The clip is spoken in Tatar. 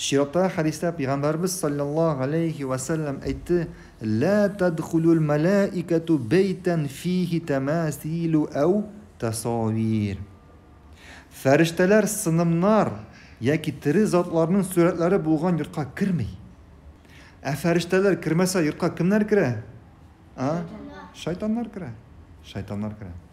Ширакта хадисдә пәйгамбәрбез sallallahu алейхи ва sellem әйтте: "Ла тадхулул малаикату байтан fihi тамасилу ау тасавир". Фәрештәләр сынымнар яки тире затларның сурәтләре булган йортка кирмәй. Ә фәрештәләр кирмәсә йортка кемнәр керә? А? Шайтаннар керә. Шайтаннар